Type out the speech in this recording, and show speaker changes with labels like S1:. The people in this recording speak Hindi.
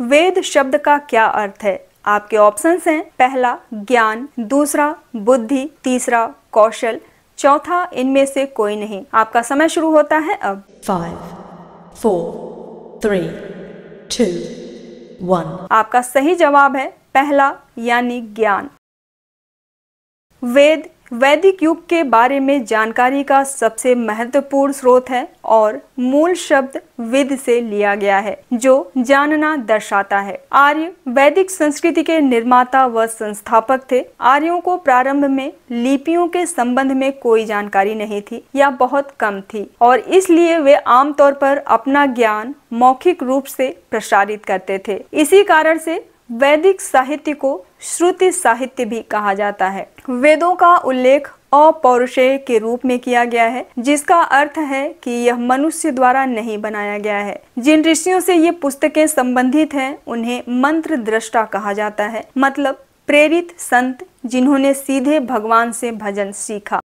S1: वेद शब्द का क्या अर्थ है आपके ऑप्शंस हैं पहला ज्ञान दूसरा बुद्धि तीसरा कौशल चौथा इनमें से कोई नहीं आपका समय शुरू होता है अब
S2: five four three two one
S1: आपका सही जवाब है पहला यानी ज्ञान वेद वैदिक युग के बारे में जानकारी का सबसे महत्वपूर्ण स्रोत है और मूल शब्द विद से लिया गया है जो जानना दर्शाता है आर्य वैदिक संस्कृति के निर्माता व संस्थापक थे आर्यों को प्रारंभ में लिपियों के संबंध में कोई जानकारी नहीं थी या बहुत कम थी और इसलिए वे आमतौर पर अपना ज्ञान मौखिक रूप से प्रसारित करते थे इसी कारण से वैदिक साहित्य को श्रुति साहित्य भी कहा जाता है वेदों का उल्लेख अपौरुषेय के रूप में किया गया है जिसका अर्थ है कि यह मनुष्य द्वारा नहीं बनाया गया है जिन ऋषियों से ये पुस्तकें संबंधित हैं उन्हें मंत्र दृष्टा कहा जाता है मतलब प्रेरित संत जिन्होंने सीधे भगवान से भजन सीखा